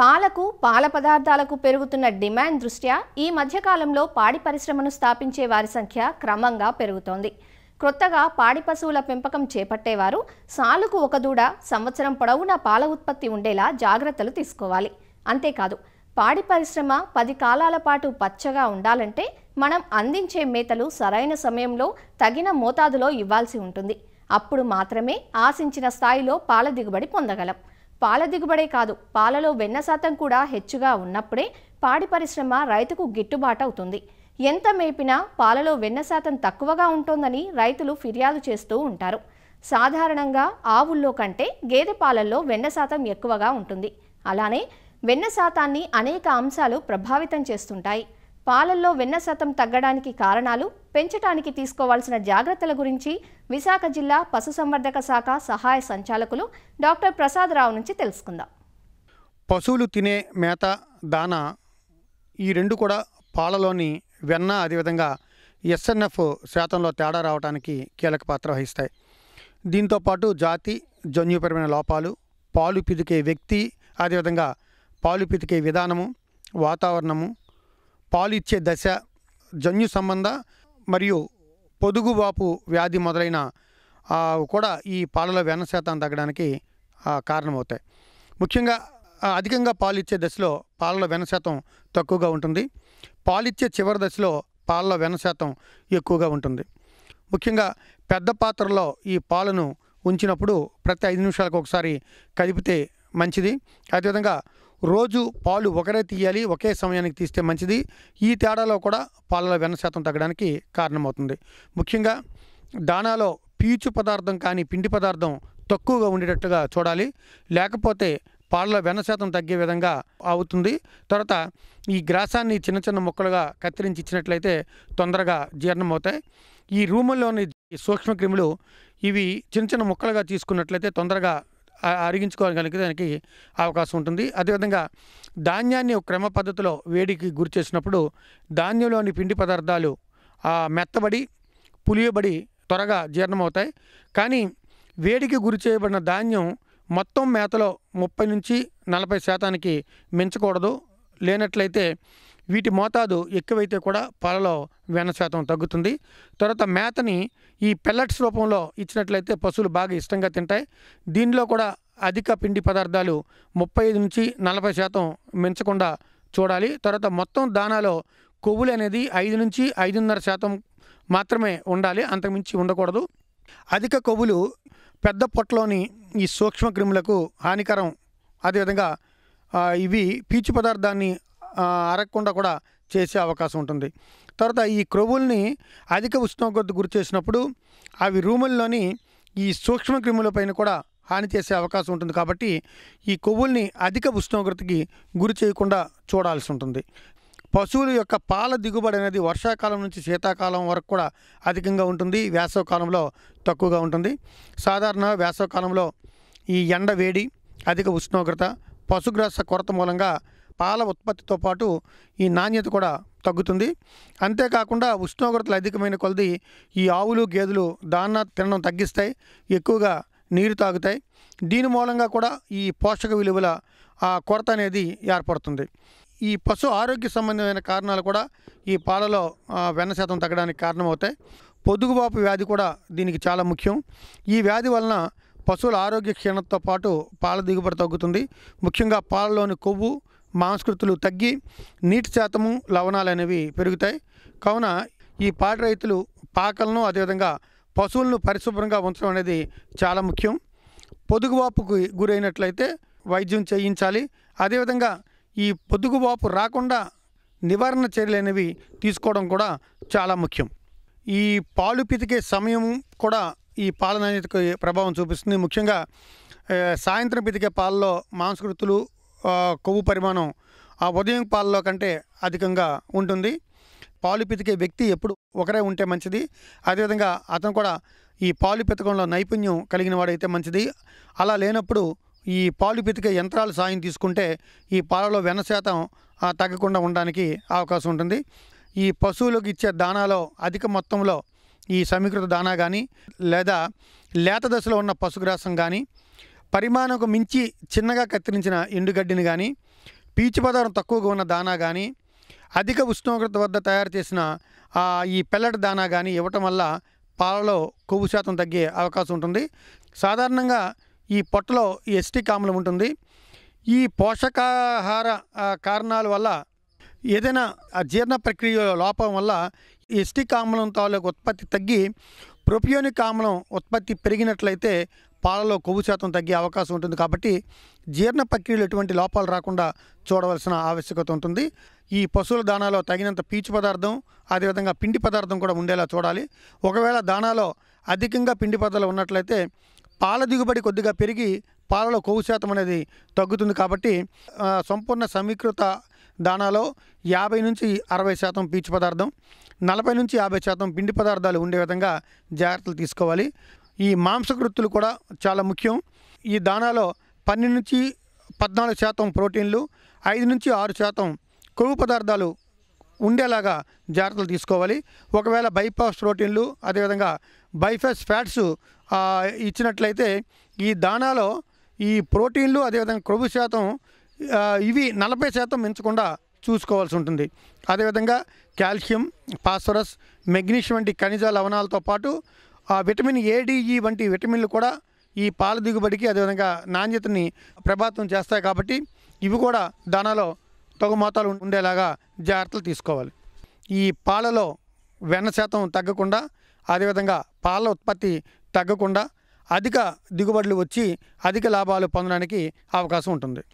పాలకు పాల పదార్థాలకు పెరుగుతున్న డిమాండ్ దృష్ట్యా ఈ మధ్యకాలంలో పాడి పరిశ్రమను స్థాపించే వారి సంఖ్య క్రమంగా పెరుగుతోంది క్రొత్తగా పాడి పశువుల పెంపకం చేపట్టేవారు సాలుకు ఒక దూడ సంవత్సరం పొడవునా పాల ఉత్పత్తి ఉండేలా జాగ్రత్తలు తీసుకోవాలి అంతేకాదు పాడి పరిశ్రమ పది కాలాల పాటు పచ్చగా ఉండాలంటే మనం అందించే మేతలు సరైన సమయంలో తగిన మోతాదులో ఇవ్వాల్సి ఉంటుంది అప్పుడు మాత్రమే ఆశించిన స్థాయిలో పాల దిగుబడి పొందగలం పాల దిగుబడే కాదు పాలలో వెన్న శాతం కూడా హెచ్చుగా ఉన్నప్పుడే పాడి పరిశ్రమ రైతుకు గిట్టుబాటు అవుతుంది ఎంత మేపినా పాలలో వెన్న శాతం తక్కువగా ఉంటుందని రైతులు ఫిర్యాదు చేస్తూ ఉంటారు సాధారణంగా ఆవుల్లో కంటే గేదె పాలల్లో వెన్న శాతం ఎక్కువగా ఉంటుంది అలానే వెన్న శాతాన్ని అనేక అంశాలు ప్రభావితం చేస్తుంటాయి పాలల్లో వెన్న శాతం తగ్గడానికి కారణాలు పెంచటానికి తీసుకోవాల్సిన జాగ్రత్తల గురించి విశాఖ జిల్లా పశుసంవర్ధక శాఖ సహాయ సంచాలకులు డాక్టర్ ప్రసాదరావు నుంచి తెలుసుకుందాం పశువులు తినే మేత దాన ఈ రెండు కూడా పాలలోని వెన్న అదేవిధంగా ఎస్ఎన్ఎఫ్ శాతంలో తేడా రావడానికి కీలక పాత్ర వహిస్తాయి దీంతోపాటు జాతి జన్యుపరమైన లోపాలు పాలు పితికే వ్యక్తి అదేవిధంగా పాలు పితికే విధానము వాతావరణము పాలిచ్చే దశ జన్యు సంబంధ మరియు పొదుగుబాపు వ్యాధి మొదలైన కూడా ఈ పాలలో వెన్న శాతం తగ్గడానికి కారణమవుతాయి ముఖ్యంగా అధికంగా పాలిచ్చే దశలో పాలలో వెన్న శాతం తక్కువగా ఉంటుంది పాలిచ్చే చివరి దశలో పాలలో వెన్న శాతం ఎక్కువగా ఉంటుంది ముఖ్యంగా పెద్ద పాత్రలో ఈ పాలను ఉంచినప్పుడు ప్రతి ఐదు నిమిషాలకు ఒకసారి కదిపితే మంచిది అదేవిధంగా రోజు పాలు ఒకరే తీయాలి ఒకే సమయానికి తీస్తే మంచిది ఈ తేడాలో కూడా పాలలో వెన్న శాతం తగ్గడానికి కారణమవుతుంది ముఖ్యంగా దానాలో పీచు పదార్థం కానీ పిండి పదార్థం తక్కువగా ఉండేటట్టుగా చూడాలి లేకపోతే పాలలో వెన్న శాతం తగ్గే విధంగా అవుతుంది తర్వాత ఈ గ్రాసాన్ని చిన్న చిన్న ముక్కలుగా కత్తిరించి ఇచ్చినట్లయితే తొందరగా జీర్ణమవుతాయి ఈ రూముల్లోని సూక్ష్మక్రిములు ఇవి చిన్న చిన్న ముక్కలుగా తీసుకున్నట్లయితే తొందరగా అరిగించుకోవాలి దానికి అవకాశం ఉంటుంది అదేవిధంగా ధాన్యాన్ని క్రమ పద్ధతిలో వేడికి గురి చేసినప్పుడు ధాన్యంలోని పిండి పదార్థాలు మెత్తబడి పులియబడి త్వరగా జీర్ణమవుతాయి కానీ వేడికి గురి చేయబడిన ధాన్యం మొత్తం మేతలో ముప్పై నుంచి నలభై శాతానికి మించకూడదు లేనట్లయితే వీటి మోతాదు ఎక్కువైతే కూడా పాలలో వెన్న శాతం తగ్గుతుంది తర్వాత మేతని ఈ పెల్లట్స్ రూపంలో ఇచ్చినట్లయితే పశువులు బాగా ఇష్టంగా తింటాయి దీనిలో కూడా అధిక పిండి పదార్థాలు ముప్పై ఐదు నుంచి నలభై శాతం మించకుండా చూడాలి తర్వాత మొత్తం దానాలో కొవ్వులు అనేది ఐదు నుంచి ఐదున్నర శాతం మాత్రమే ఉండాలి అంతకుమించి ఉండకూడదు అధిక కొవ్వులు పెద్ద పొట్టలోని ఈ సూక్ష్మక్రిములకు హానికరం అదేవిధంగా ఇవి పీచు పదార్థాన్ని అరగకుండా కూడా చేసే అవకాశం ఉంటుంది తర్వాత ఈ క్రొవుల్ని అధిక ఉష్ణోగ్రత గురి చేసినప్పుడు అవి రూముల్లోని ఈ సూక్ష్మ క్రిములపైన కూడా హాని చేసే అవకాశం ఉంటుంది కాబట్టి ఈ కొవ్వుల్ని అధిక ఉష్ణోగ్రతకి గురి చేయకుండా చూడాల్సి ఉంటుంది పశువుల యొక్క పాల దిగుబడి అనేది వర్షాకాలం నుంచి శీతాకాలం వరకు కూడా అధికంగా ఉంటుంది వేసవకాలంలో తక్కువగా ఉంటుంది సాధారణ వేసవకాలంలో ఈ ఎండ వేడి అధిక ఉష్ణోగ్రత పశుగ్రాస కొరత మూలంగా పాల ఉత్పత్తితో పాటు ఈ నాణ్యత కూడా తగ్గుతుంది అంతేకాకుండా ఉష్ణోగ్రతలు అధికమైన కొలది ఈ ఆవులు గేదెలు దాన తినడం తగ్గిస్తాయి ఎక్కువగా నీరు తాగుతాయి దీని మూలంగా కూడా ఈ పోషక విలువల ఆ కొరత అనేది ఏర్పడుతుంది ఈ పశు ఆరోగ్య సంబంధమైన కారణాలు కూడా ఈ పాలలో వెన్న శాతం తగ్గడానికి కారణమవుతాయి పొదుగుబాపు వ్యాధి కూడా దీనికి చాలా ముఖ్యం ఈ వ్యాధి వలన పశువుల ఆరోగ్య క్షీణతతో పాటు పాల దిగుబడి తగ్గుతుంది ముఖ్యంగా పాలలోని కొవ్వు మాంస్కృతులు తగ్గి నీటి శాతము లవణాలు అనేవి పెరుగుతాయి కావున ఈ పాడి రైతులు పాకలను అదేవిధంగా పశువులను పరిశుభ్రంగా ఉంచడం అనేది చాలా ముఖ్యం పొదుగువాపుకు గురైనట్లయితే వైద్యం చేయించాలి అదేవిధంగా ఈ పొదుగువాపు రాకుండా నివారణ చర్యలు అనేవి తీసుకోవడం కూడా చాలా ముఖ్యం ఈ పాలు పితికే సమయం కూడా ఈ పాల నాణ్యతకు ప్రభావం చూపిస్తుంది ముఖ్యంగా సాయంత్రం పితికే పాలలో మాంసకృతులు కొవ్వు పరిమాణం ఆ ఉదయం పాలలో కంటే అధికంగా ఉంటుంది పాలు పితికే వ్యక్తి ఎప్పుడు ఒకరే ఉంటే మంచిది అదేవిధంగా అతను కూడా ఈ పాలు పితకంలో నైపుణ్యం కలిగిన వాడైతే మంచిది అలా లేనప్పుడు ఈ పాలు పితికే యంత్రాలు సాయం తీసుకుంటే ఈ పాలలో వెన్న శాతం తగ్గకుండా ఉండడానికి అవకాశం ఉంటుంది ఈ పశువులకు ఇచ్చే దానాలో అధిక మొత్తంలో ఈ సమీకృత దానా కానీ లేదా లేత దశలో ఉన్న పశుగ్రాసం కానీ పరిమాణంకు మించి చిన్నగా కత్తిరించిన ఎండుగడ్డిని కానీ పీచు పదార్థం తక్కువగా ఉన్న దానా కానీ అధిక ఉష్ణోగ్రత వద్ద తయారు చేసిన ఈ పెల్లట్ దానా కానీ ఇవ్వటం వల్ల పాలలో కొవ్వు శాతం తగ్గే అవకాశం ఉంటుంది సాధారణంగా ఈ పొట్టలో ఎస్టీ కామ్లం ఉంటుంది ఈ పోషకాహార కారణాల వల్ల ఏదైనా జీర్ణ ప్రక్రియ లోపం వల్ల ఎస్టీ కామ్లం తాలూకు ఉత్పత్తి తగ్గి ప్రొపియోనిక్ ఆమ్లం ఉత్పత్తి పెరిగినట్లయితే పాలలో కొవ్వు శాతం తగ్గే అవకాశం ఉంటుంది కాబట్టి జీర్ణ ప్రక్రియలు ఎటువంటి లోపాలు రాకుండా చూడవలసిన ఆవశ్యకత ఉంటుంది ఈ పశువుల దానాలో తగినంత పీచు పదార్థం అదేవిధంగా పిండి పదార్థం కూడా ఉండేలా చూడాలి ఒకవేళ దానాలో అధికంగా పిండి పదార్థాలు ఉన్నట్లయితే పాల దిగుబడి కొద్దిగా పెరిగి పాలలో కొవ్వు శాతం అనేది తగ్గుతుంది కాబట్టి సంపూర్ణ సమీకృత దానాలో యాభై నుంచి అరవై శాతం పీచు పదార్థం నలభై నుంచి యాభై శాతం పిండి పదార్థాలు ఉండే విధంగా జాగ్రత్తలు తీసుకోవాలి ఈ మాంసకృత్తులు కూడా చాలా ముఖ్యం ఈ దానాలో పన్నెండు నుంచి పద్నాలుగు శాతం ప్రోటీన్లు ఐదు నుంచి ఆరు శాతం కొవ్వు పదార్థాలు ఉండేలాగా జాగ్రత్తలు తీసుకోవాలి ఒకవేళ బైపాస్ ప్రోటీన్లు అదేవిధంగా బైఫాస్ ఫ్యాట్స్ ఇచ్చినట్లయితే ఈ దానాలో ఈ ప్రోటీన్లు అదేవిధంగా కొవ్వు శాతం ఇవి నలభై శాతం మించకుండా చూసుకోవాల్సి ఉంటుంది అదేవిధంగా కాల్షియం ఫాస్ఫరస్ మెగ్నీషియం వంటి ఖనిజ లవణాలతో పాటు ఆ విటమిన్ ఏడిఈ వంటి విటమిన్లు కూడా ఈ పాల దిగుబడికి అదేవిధంగా నాణ్యతని ప్రభావితం చేస్తాయి కాబట్టి ఇవి కూడా దానాలో తగు మోతాలు ఉండేలాగా జాగ్రత్తలు తీసుకోవాలి ఈ పాలలో వెన్న శాతం తగ్గకుండా అదేవిధంగా పాల ఉత్పత్తి తగ్గకుండా అధిక దిగుబడులు వచ్చి అధిక లాభాలు పొందడానికి అవకాశం ఉంటుంది